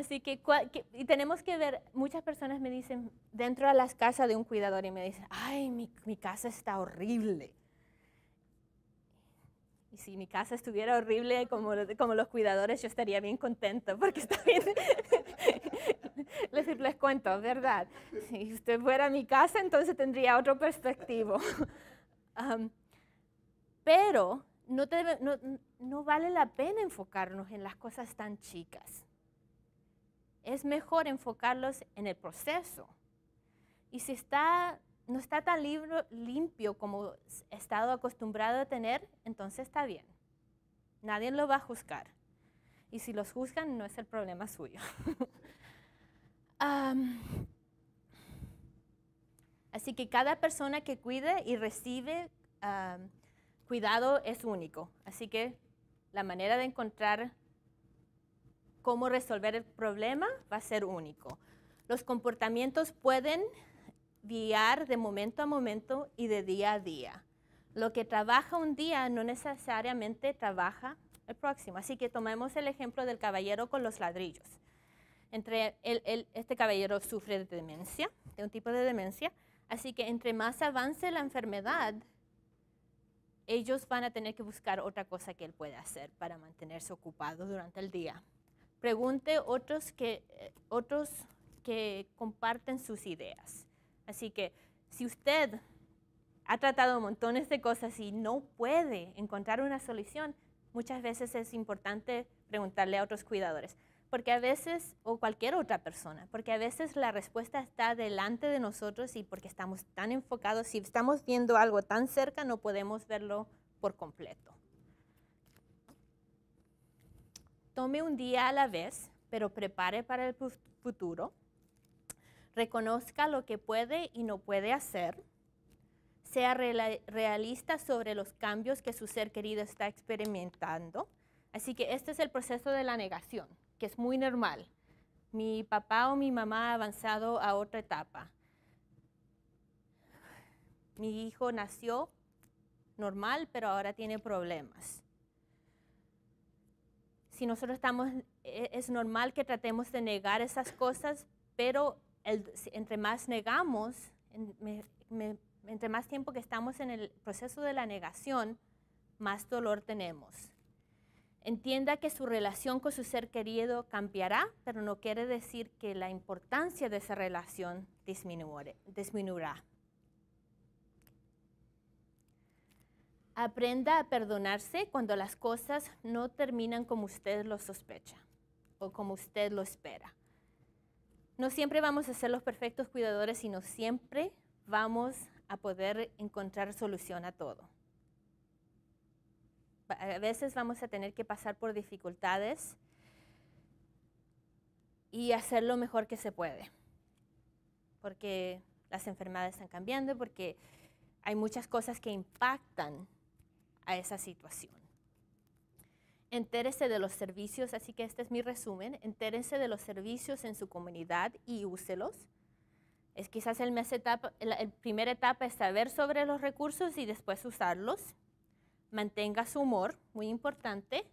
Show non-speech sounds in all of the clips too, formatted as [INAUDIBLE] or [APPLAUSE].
Así que, y tenemos que ver, muchas personas me dicen, dentro de las casas de un cuidador y me dicen, ay, mi, mi casa está horrible. Y si mi casa estuviera horrible como, como los cuidadores, yo estaría bien contenta porque está bien. [LAUGHS] les, les cuento, ¿verdad? Si usted fuera mi casa, entonces tendría otro perspectivo. [LAUGHS] pero no, te, no, no vale la pena enfocarnos en las cosas tan chicas. Es mejor enfocarlos en el proceso. Y si está, no está tan limpio como he estado acostumbrado a tener, entonces está bien. Nadie lo va a juzgar. Y si los juzgan, no es el problema suyo. [LAUGHS] así que cada persona que cuide y recibe cuidado es único. Así que la manera de encontrar cómo resolver el problema va a ser único. Los comportamientos pueden guiar de momento a momento y de día a día. Lo que trabaja un día no necesariamente trabaja el próximo. Así que tomemos el ejemplo del caballero con los ladrillos. Entre este caballero sufre de demencia, de un tipo de demencia, así que entre más avance la enfermedad, ellos van a tener que buscar otra cosa que él pueda hacer para mantenerse ocupado durante el día pregunte otros que, eh, otros que comparten sus ideas. Así que si usted ha tratado montones de cosas y no puede encontrar una solución, muchas veces es importante preguntarle a otros cuidadores, porque a veces, o cualquier otra persona, porque a veces la respuesta está delante de nosotros y porque estamos tan enfocados, si estamos viendo algo tan cerca, no podemos verlo por completo. Tome un día a la vez, pero prepare para el futuro. Reconozca lo que puede y no puede hacer. Sea realista sobre los cambios que su ser querido está experimentando. Así que este es el proceso de la negación, que es muy normal. Mi papá o mi mamá ha avanzado a otra etapa. Mi hijo nació normal, pero ahora tiene problemas si nosotros estamos, e, es normal que tratemos de negar esas cosas, pero entre más negamos, entre más tiempo que estamos en el proceso de la negación, más dolor tenemos. Entienda que su relación con su ser querido cambiará, pero no quiere decir que la importancia de esa relación disminuirá. Aprenda a perdonarse cuando las cosas no terminan como usted lo sospecha o como usted lo espera. No siempre vamos a ser los perfectos cuidadores, sino siempre vamos a poder encontrar solución a todo. A veces vamos a tener que pasar por dificultades y hacer lo mejor que se puede, porque las enfermedades están cambiando, porque hay muchas cosas que impactan a esa situación. Entérese de los servicios, así que este es mi resumen. Entérese de los servicios en su comunidad y úselos. Es quizás el, mes etapa, la primera etapa es saber sobre los recursos y después usarlos. Mantenga su humor, muy importante.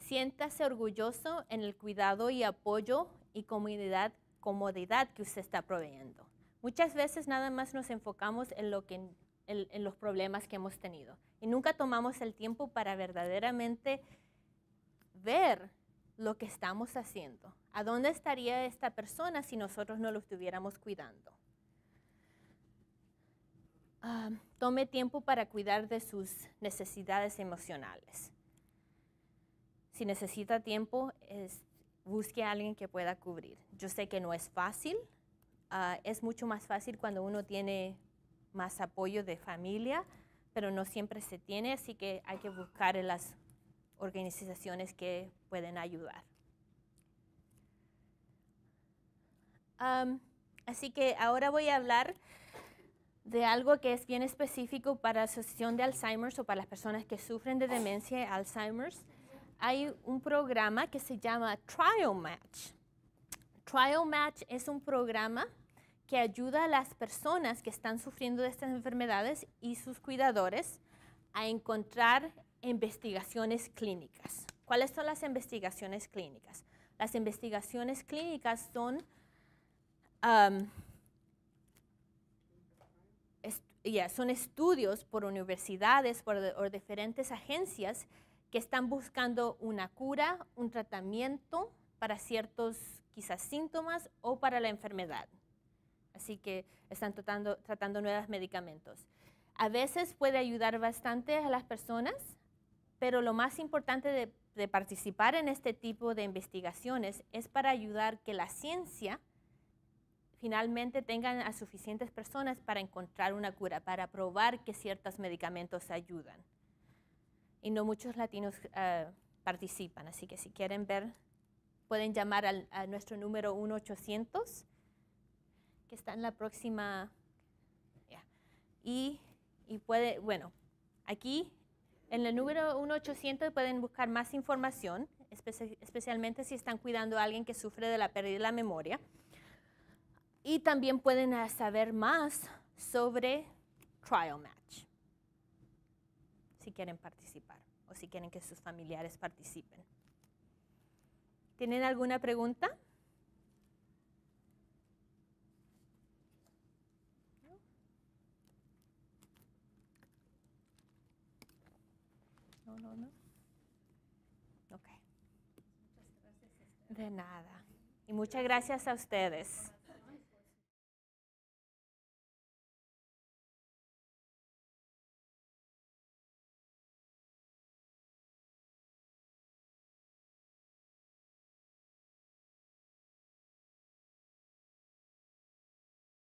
Siéntase orgulloso en el cuidado y apoyo y comunidad, comodidad que usted está proveyendo. Muchas veces nada más nos enfocamos en lo que en los problemas que hemos tenido. Y nunca tomamos el tiempo para verdaderamente ver lo que estamos haciendo. ¿A dónde estaría esta persona si nosotros no lo estuviéramos cuidando? Ah, tome tiempo para cuidar de sus necesidades emocionales. Si necesita tiempo, busque a alguien que pueda cubrir. Yo sé que no es fácil. Ah, es mucho más fácil cuando uno tiene más apoyo de familia, pero no siempre se tiene, así que hay que buscar en las organizaciones que pueden ayudar. así que ahora voy a hablar de algo que es bien específico para la Asociación de Alzheimer's o para las personas que sufren de demencia y Alzheimer's. Hay un programa que se llama Trial Match. Trial Match es un programa que ayuda a las personas que están sufriendo de estas enfermedades y sus cuidadores a encontrar investigaciones clínicas. ¿Cuáles son las investigaciones clínicas? Las investigaciones clínicas son son estudios por universidades o diferentes agencias que están buscando una cura, un tratamiento para ciertos quizás síntomas o para la enfermedad. Así que están tratando, nuevos medicamentos. A veces puede ayudar bastante a las personas, pero lo más importante de, participar en este tipo de investigaciones es para ayudar que la ciencia finalmente tenga a suficientes personas para encontrar una cura, para probar que ciertos medicamentos ayudan. Y no muchos latinos eh, participan, así que si quieren ver, pueden llamar a nuestro número 1 800 está en la próxima. Y, y, puede, bueno, aquí en el número 1800 pueden buscar más información, especialmente si están cuidando a alguien que sufre de la pérdida de la memoria. Y también pueden saber más sobre Trial Match, si quieren participar o si quieren que sus familiares participen. ¿Tienen alguna pregunta? De nada. Y muchas gracias a ustedes.